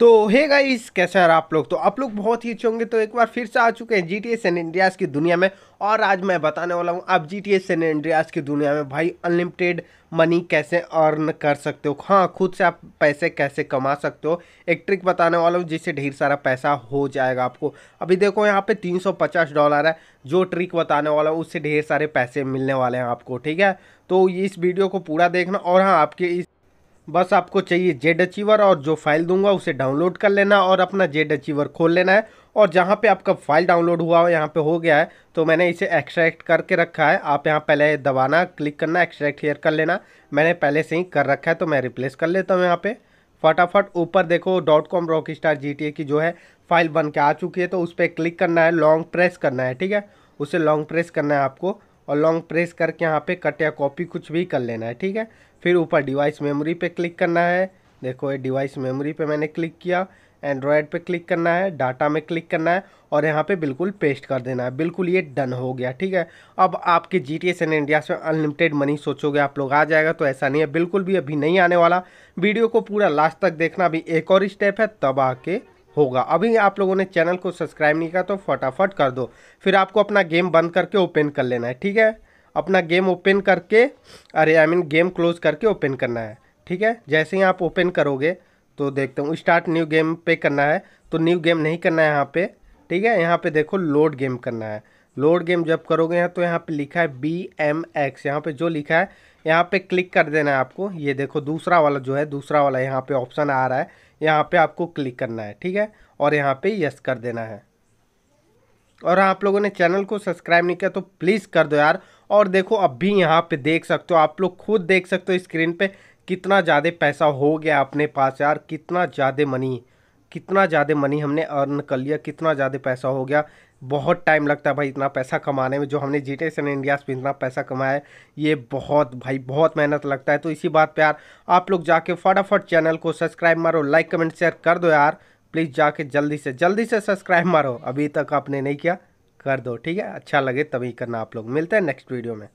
तो hey guys कैसे हैं आप लोग तो आप लोग बहुत ही अच्छे होंगे तो एक बार फिर से आ चुके हैं G T S and India's की दुनिया में और आज मैं बताने वाला हूं आप G T S and India's की दुनिया में भाई अनलिमिटेड मनी कैसे अर्न कर सकते हो हाँ खुद से आप पैसे कैसे कमा सकते हो एक ट्रिक बताने वाला हूँ जिससे ढेर सारा पैसा हो जाएगा आपको अभी देखो यहाँ पे तीन डॉलर है जो ट्रिक बताने वाला हूँ उससे ढेर सारे पैसे मिलने वाले हैं आपको ठीक है तो इस वीडियो को पूरा देखना और हाँ आपके इस बस आपको चाहिए जेड अचीवर और जो फाइल दूंगा उसे डाउनलोड कर लेना और अपना जेड अचीवर खोल लेना है और जहाँ पे आपका फाइल डाउनलोड हुआ हो यहाँ पे हो गया है तो मैंने इसे एक्सट्रैक्ट करके रखा है आप यहाँ पहले दबाना क्लिक करना एक्सट्रैक्ट हेयर कर लेना मैंने पहले से ही कर रखा है तो मैं रिप्लेस कर लेता हूँ यहाँ पर फटाफट ऊपर देखो dot com rock star ji की जो है फाइल बन के आ चुकी है तो उस पर क्लिक करना है लॉन्ग प्रेस करना है ठीक है उसे लॉन्ग प्रेस करना है आपको और लॉन्ग प्रेस करके यहाँ पे कट या कॉपी कुछ भी कर लेना है ठीक है फिर ऊपर डिवाइस मेमोरी पे क्लिक करना है देखो ये डिवाइस मेमोरी पे मैंने क्लिक किया एंड्रॉयड पे क्लिक करना है डाटा में क्लिक करना है और यहाँ पे बिल्कुल पेस्ट कर देना है बिल्कुल ये डन हो गया ठीक है अब आपके G T S and India से अनलिमिटेड मनी सोचोगे आप लोग आ जाएगा तो ऐसा नहीं है बिल्कुल भी अभी नहीं आने वाला वीडियो को पूरा लास्ट तक देखना अभी एक और स्टेप है तब आके होगा अभी आप लोगों ने चैनल को सब्सक्राइब नहीं किया तो फटाफट कर दो फिर आपको अपना गेम बंद करके ओपन कर लेना है ठीक है अपना गेम ओपन करके अरे I I mean mean, game close करके ओपन करना है ठीक है जैसे ही आप ओपन करोगे तो देखते हूँ स्टार्ट न्यू गेम पे करना है तो न्यू गेम नहीं करना है यहाँ पे ठीक है यहाँ पे देखो लोड गेम करना है लोड गेम जब करोगे यहाँ तो यहाँ पे लिखा है बी एम एक्स यहाँ पर जो लिखा है यहाँ पे क्लिक कर देना है आपको ये देखो दूसरा वाला जो है दूसरा वाला यहाँ पे ऑप्शन आ रहा है यहाँ पे आपको क्लिक करना है ठीक है और यहाँ पे यस कर देना है और आप लोगों ने चैनल को सब्सक्राइब नहीं किया तो प्लीज़ कर दो यार और देखो अब भी यहाँ पे देख सकते हो आप लोग खुद देख सकते हो स्क्रीन पर कितना ज़्यादा पैसा हो गया अपने पास यार कितना ज़्यादा मनी कितना ज़्यादा मनी हमने अर्न कर लिया कितना ज़्यादा पैसा हो गया बहुत टाइम लगता है भाई इतना पैसा कमाने में जो हमने जी टेसन इंडिया से इतना पैसा कमाया है ये बहुत भाई बहुत मेहनत लगता है तो इसी बात पे यार आप लोग जाके फटाफट चैनल को सब्सक्राइब मारो लाइक कमेंट शेयर कर दो यार प्लीज़ जाके जल्दी से जल्दी से सब्सक्राइब मारो अभी तक आपने नहीं किया कर दो ठीक है अच्छा लगे तभी करना आप लोग मिलते हैं नेक्स्ट वीडियो में